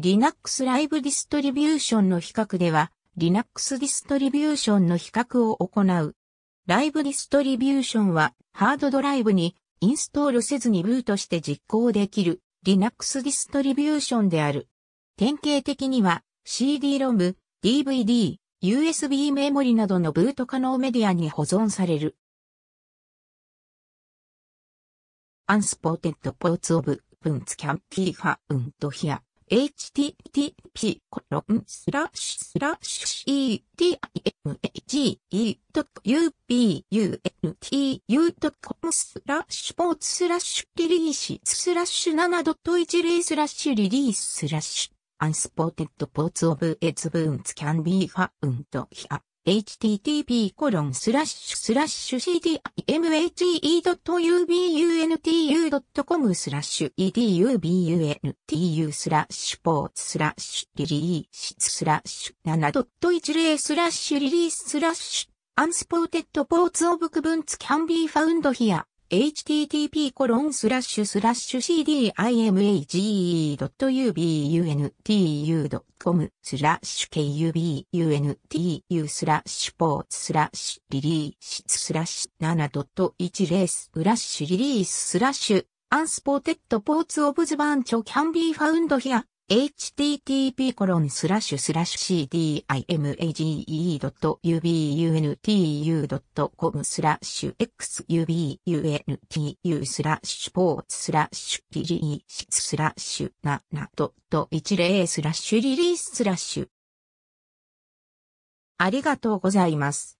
Linux ライブディストリビューションの比較では、Linux ディストリビューションの比較を行う。ライブディストリビューションは、ハードドライブにインストールせずにブートして実行できる Linux ディストリビューションである。典型的には CD-ROM、DVD、USB メモリなどのブート可能メディアに保存される。u n s ポ p テ o r t e d ports of ンキ u n ァウ can ア。e u n d here. http コロンスラッシュスラッシュ etimage.upuntu.com スラッシュポーツスラッシュリリーススラッシュ7.10スラッシュリリーススラッシュ s p o r t e d ports of its boons can be found here. http://cdimhee.ubuntu.com スラッシュ edubuntu スラッシュポーツスラッシュリリーススラッシュ7.10スラッシュリリーススラッシュアンスポーテッドポーツオブクブンツキャンビーファウンドヒア http コロンスラッシュスラッシュ cdimage.ubuntu.com スラッシュ kubuntu スラッシュポーツスラッシュリリーススラッシュ7.10スラッシュリリーススラッシュアンスポーテッドポーツオブズバンチョキャンビーファウンドヒア h t t p c d i m a g e u b u n t u c o m スラッシュ xubuntu スラッシュポーツスラッシュリリースラッシュ7.10スラッシュリリーススラッシュありがとうございます。